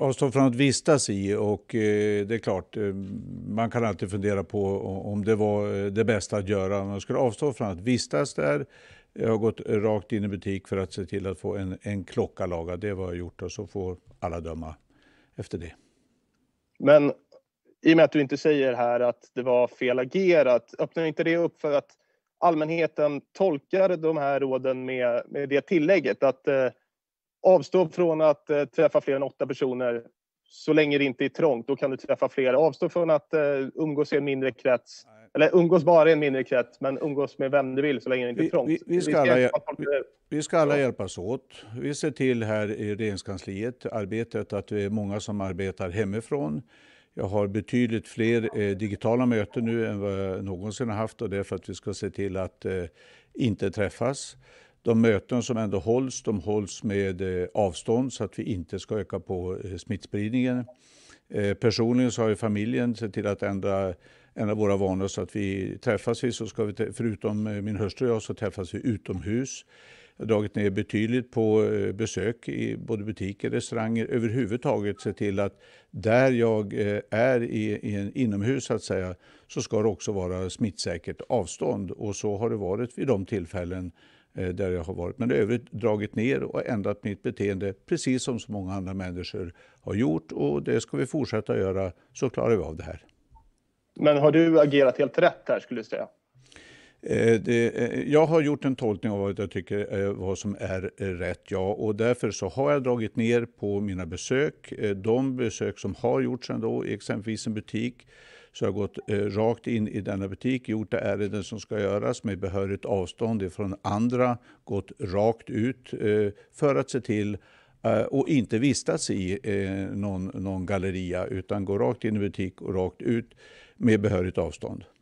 avstå från att vistas i. Och eh, det är klart, eh, man kan alltid fundera på om det var eh, det bästa att göra. Man skulle avstå från att vistas där. Jag har gått rakt in i butik för att se till att få en, en klocka lagad. Det var jag gjort och så får alla döma efter det. Men i och med att du inte säger här att det var fel agerat, öppnar inte det upp för att allmänheten tolkar de här råden med, med det tillägget att Avstå från att eh, träffa fler än åtta personer så länge det inte är trångt. Då kan du träffa fler. Avstå från att eh, umgås i en mindre krets. Nej. Eller umgås bara i en mindre krets, men umgås med vem du vill så länge det inte är trångt. Vi, vi, vi ska, alla, vi, vi ska alla hjälpas åt. Vi ser till här i regeringskansliet, arbetet, att det är många som arbetar hemifrån. Jag har betydligt fler eh, digitala möten nu än vad jag någonsin har haft och det är för att vi ska se till att eh, inte träffas de möten som ändå hålls, de hålls med eh, avstånd så att vi inte ska öka på eh, smittspridningen. Eh, personligen så har ju familjen sett till att ändra, ändra våra vanor så att vi träffas vi så ska vi, förutom min hustru och jag, så träffas vi utomhus. Jag har dragit ner betydligt på besök i både butiker, restauranger, överhuvudtaget se till att där jag är i, i en inomhus så att säga, så ska det också vara smittsäkert avstånd och så har det varit vid de tillfällen Eh, där jag har varit. Men i övrigt dragit ner och ändrat mitt beteende precis som så många andra människor har gjort och det ska vi fortsätta göra så klarar vi av det här. Men har du agerat helt rätt här skulle du säga? Eh, det, eh, jag har gjort en tolkning av vad jag tycker eh, vad som är rätt, ja. Och därför så har jag dragit ner på mina besök. De besök som har gjorts ändå, i exempelvis en butik, så jag har gått rakt in i denna butik, gjort det ärenden som ska göras med behörigt avstånd ifrån andra, gått rakt ut för att se till och inte vistas i någon, någon galleria utan gå rakt in i butik och rakt ut med behörigt avstånd.